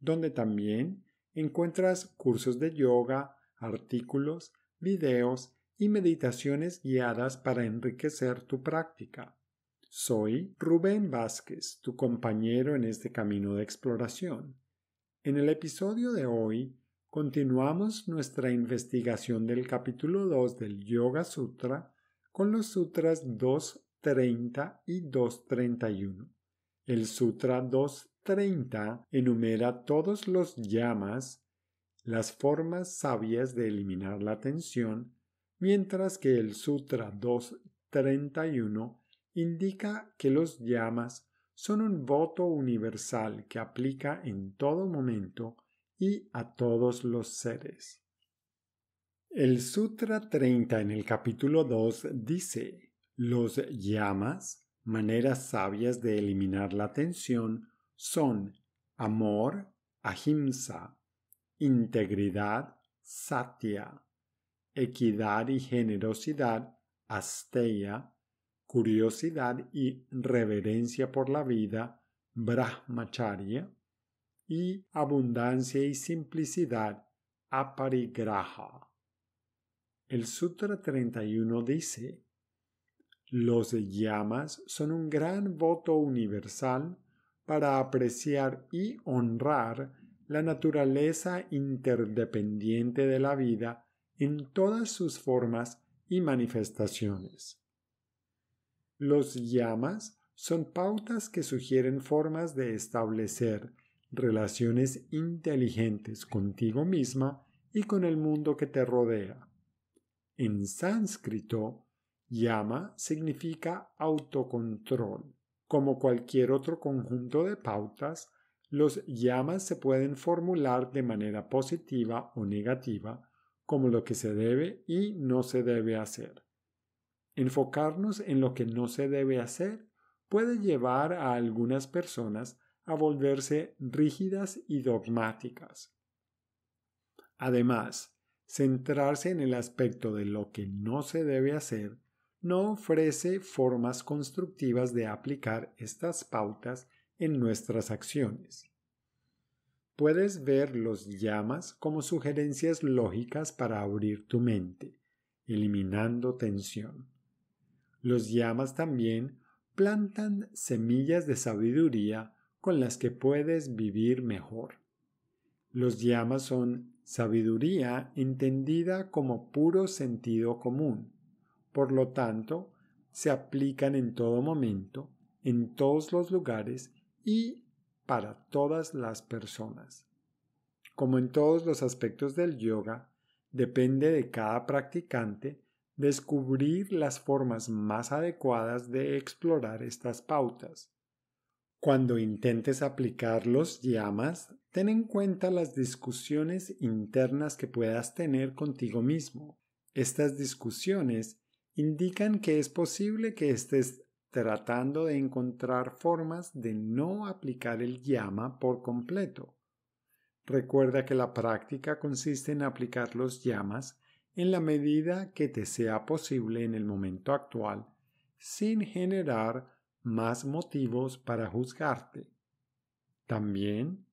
donde también encuentras cursos de yoga, artículos, videos y meditaciones guiadas para enriquecer tu práctica. Soy Rubén Vázquez, tu compañero en este camino de exploración. En el episodio de hoy continuamos nuestra investigación del capítulo 2 del Yoga Sutra con los sutras 230 y 231. El Sutra 230 30 enumera todos los llamas, las formas sabias de eliminar la tensión, mientras que el Sutra 2.31 indica que los llamas son un voto universal que aplica en todo momento y a todos los seres. El Sutra 30 en el capítulo 2 dice, los llamas, maneras sabias de eliminar la tensión, son amor, ahimsa, integridad, satya, equidad y generosidad, asteya, curiosidad y reverencia por la vida, brahmacharya, y abundancia y simplicidad, aparigraha. El Sutra 31 dice, los llamas son un gran voto universal para apreciar y honrar la naturaleza interdependiente de la vida en todas sus formas y manifestaciones. Los llamas son pautas que sugieren formas de establecer relaciones inteligentes contigo misma y con el mundo que te rodea. En sánscrito, yama significa autocontrol como cualquier otro conjunto de pautas, los llamas se pueden formular de manera positiva o negativa, como lo que se debe y no se debe hacer. Enfocarnos en lo que no se debe hacer puede llevar a algunas personas a volverse rígidas y dogmáticas. Además, centrarse en el aspecto de lo que no se debe hacer no ofrece formas constructivas de aplicar estas pautas en nuestras acciones. Puedes ver los llamas como sugerencias lógicas para abrir tu mente, eliminando tensión. Los llamas también plantan semillas de sabiduría con las que puedes vivir mejor. Los llamas son sabiduría entendida como puro sentido común, por lo tanto, se aplican en todo momento, en todos los lugares y para todas las personas. Como en todos los aspectos del yoga, depende de cada practicante descubrir las formas más adecuadas de explorar estas pautas. Cuando intentes aplicar los yamas, ten en cuenta las discusiones internas que puedas tener contigo mismo. Estas discusiones indican que es posible que estés tratando de encontrar formas de no aplicar el yama por completo. Recuerda que la práctica consiste en aplicar los llamas en la medida que te sea posible en el momento actual, sin generar más motivos para juzgarte. También,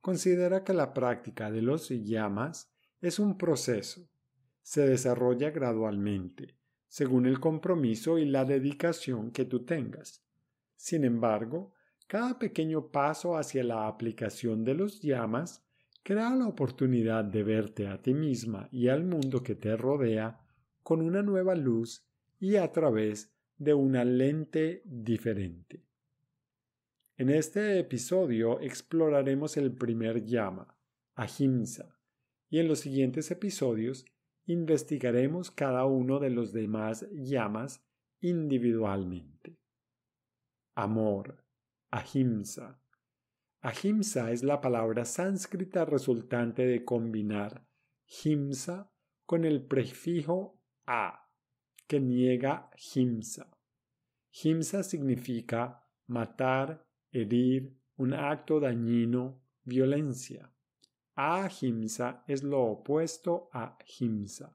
considera que la práctica de los llamas es un proceso, se desarrolla gradualmente según el compromiso y la dedicación que tú tengas. Sin embargo, cada pequeño paso hacia la aplicación de los llamas crea la oportunidad de verte a ti misma y al mundo que te rodea con una nueva luz y a través de una lente diferente. En este episodio exploraremos el primer llama, ahimsa, y en los siguientes episodios investigaremos cada uno de los demás llamas individualmente. Amor, ahimsa. Ahimsa es la palabra sánscrita resultante de combinar himsa con el prefijo a, que niega himsa. Himsa significa matar, herir, un acto dañino, violencia. Ahimsa es lo opuesto a Himsa.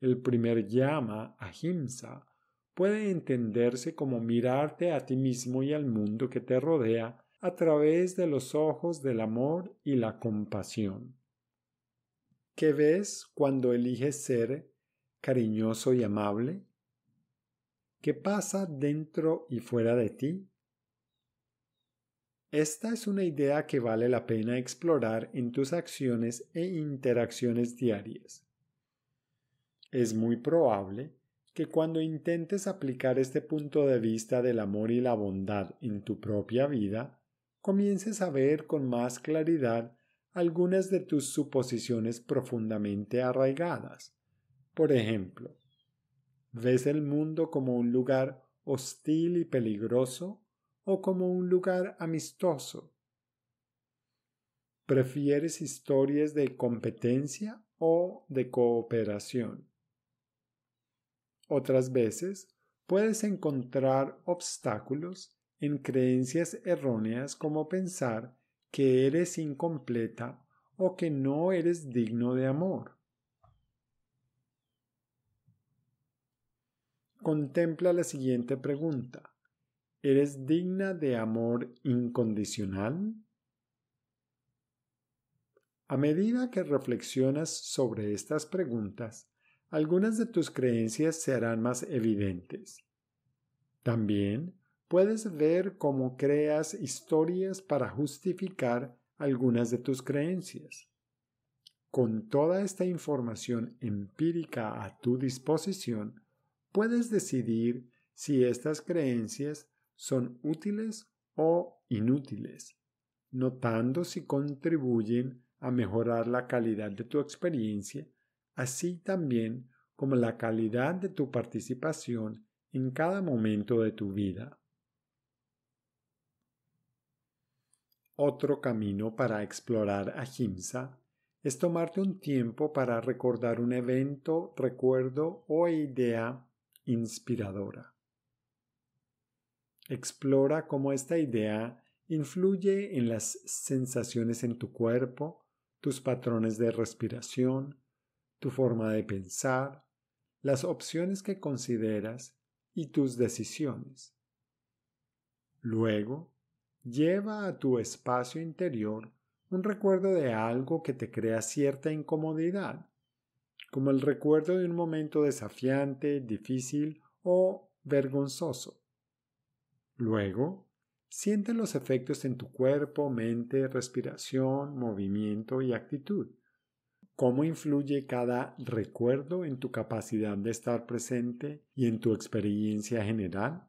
El primer llama, Ahimsa, puede entenderse como mirarte a ti mismo y al mundo que te rodea a través de los ojos del amor y la compasión. ¿Qué ves cuando eliges ser cariñoso y amable? ¿Qué pasa dentro y fuera de ti? Esta es una idea que vale la pena explorar en tus acciones e interacciones diarias. Es muy probable que cuando intentes aplicar este punto de vista del amor y la bondad en tu propia vida, comiences a ver con más claridad algunas de tus suposiciones profundamente arraigadas. Por ejemplo, ¿ves el mundo como un lugar hostil y peligroso? o como un lugar amistoso. ¿Prefieres historias de competencia o de cooperación? Otras veces puedes encontrar obstáculos en creencias erróneas como pensar que eres incompleta o que no eres digno de amor. Contempla la siguiente pregunta. ¿Eres digna de amor incondicional? A medida que reflexionas sobre estas preguntas, algunas de tus creencias se harán más evidentes. También puedes ver cómo creas historias para justificar algunas de tus creencias. Con toda esta información empírica a tu disposición, puedes decidir si estas creencias son útiles o inútiles, notando si contribuyen a mejorar la calidad de tu experiencia, así también como la calidad de tu participación en cada momento de tu vida. Otro camino para explorar a Ahimsa es tomarte un tiempo para recordar un evento, recuerdo o idea inspiradora. Explora cómo esta idea influye en las sensaciones en tu cuerpo, tus patrones de respiración, tu forma de pensar, las opciones que consideras y tus decisiones. Luego, lleva a tu espacio interior un recuerdo de algo que te crea cierta incomodidad, como el recuerdo de un momento desafiante, difícil o vergonzoso. Luego, siente los efectos en tu cuerpo, mente, respiración, movimiento y actitud. ¿Cómo influye cada recuerdo en tu capacidad de estar presente y en tu experiencia general?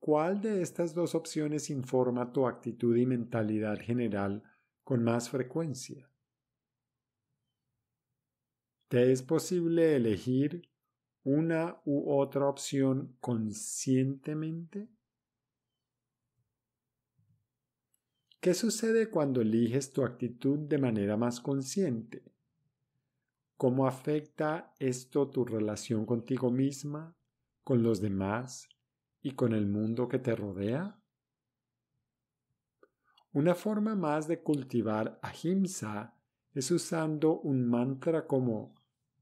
¿Cuál de estas dos opciones informa tu actitud y mentalidad general con más frecuencia? ¿Te es posible elegir una u otra opción conscientemente? ¿Qué sucede cuando eliges tu actitud de manera más consciente? ¿Cómo afecta esto tu relación contigo misma, con los demás y con el mundo que te rodea? Una forma más de cultivar ahimsa es usando un mantra como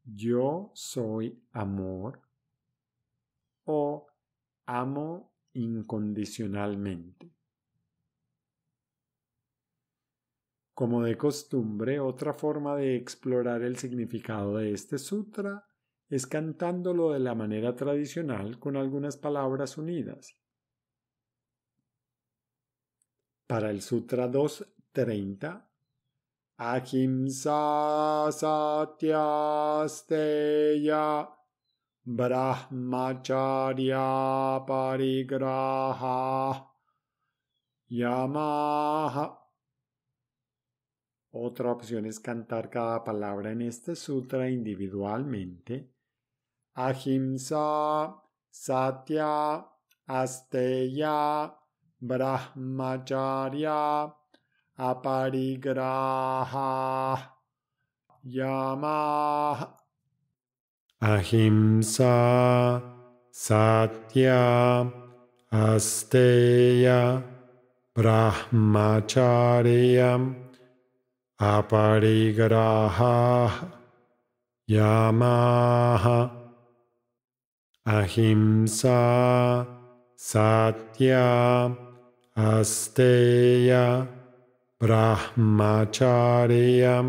yo soy amor o amo incondicionalmente. Como de costumbre, otra forma de explorar el significado de este sutra es cantándolo de la manera tradicional con algunas palabras unidas. Para el Sutra 230, ahimsa Asteya brahmacharya parigraha yamaha. Otra opción es cantar cada palabra en este sutra individualmente. Ahimsa satya asteya brahmacharya aparigraha yama ahimsa satya asteya brahmacharyam aparigraha yama ahimsa satya asteya brahmacharyam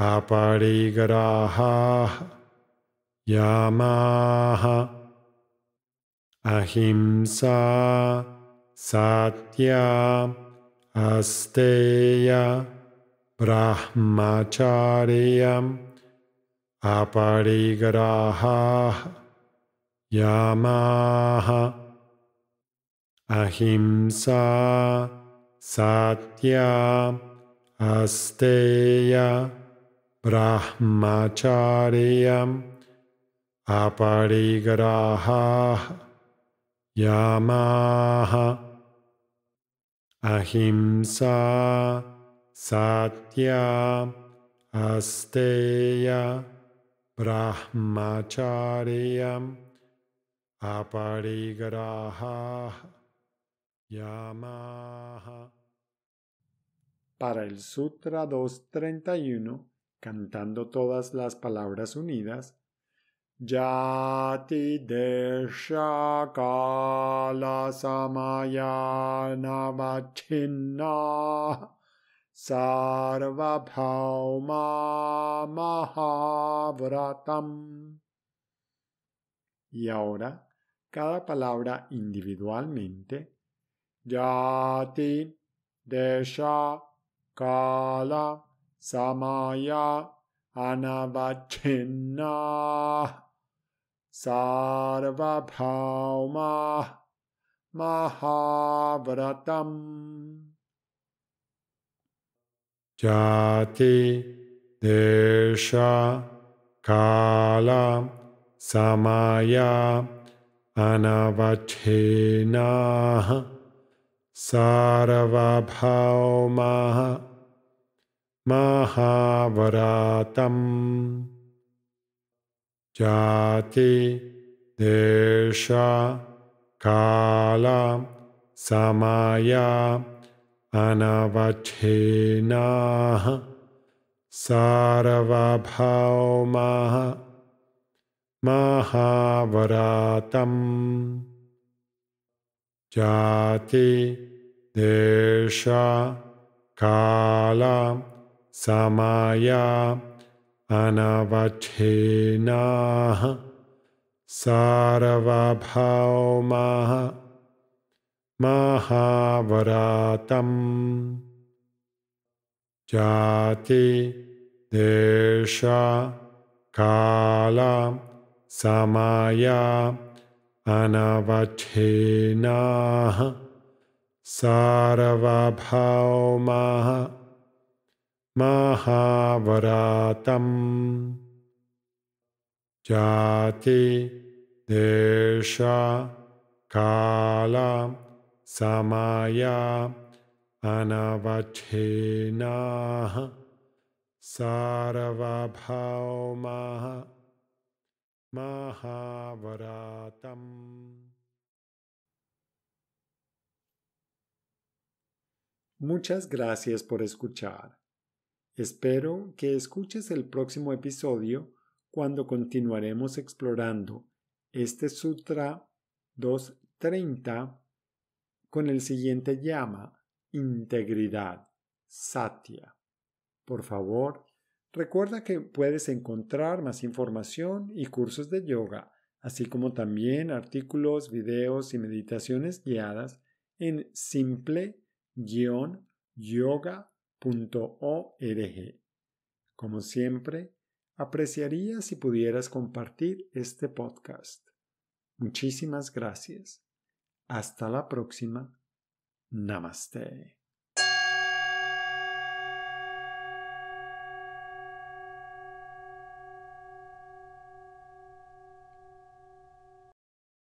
aparigraha yama ahimsa satya asteya brahmacharyam aparigraha yama ahimsa satya asteya brahmacharyam aparigraha yamaha ahimsa satya asteya brahmacharyam aparigraha yamaha para el Sutra 231, cantando todas las palabras unidas, Yati Desha Kala Samayana Sarvabhauma Mahavratam. Y ahora, cada palabra individualmente, Yati Desha Kala Samaya Anavachinna Sarvabhauma Mahavratam Jati Desha Kala Samaya Anavachinna सारवाभावमाह महावरातम् जाति देश काल समया अनवच्छेनाः सारवभावमाः महावरातम् जाति देश काला समय अनवच्छिन्नाः सार्वभौमः महावरातम् जाति देश काल समय अनवच्छिन्नाः सारवभौमाः महावरातम् जाति देश काल समया अनवच्छिन्नाः सार्वभौमाः Mahabharatam. Muchas gracias por escuchar. Espero que escuches el próximo episodio cuando continuaremos explorando este Sutra 230 con el siguiente llama, integridad, satya. Por favor, Recuerda que puedes encontrar más información y cursos de yoga, así como también artículos, videos y meditaciones guiadas en simple-yoga.org. Como siempre, apreciaría si pudieras compartir este podcast. Muchísimas gracias. Hasta la próxima. Namaste.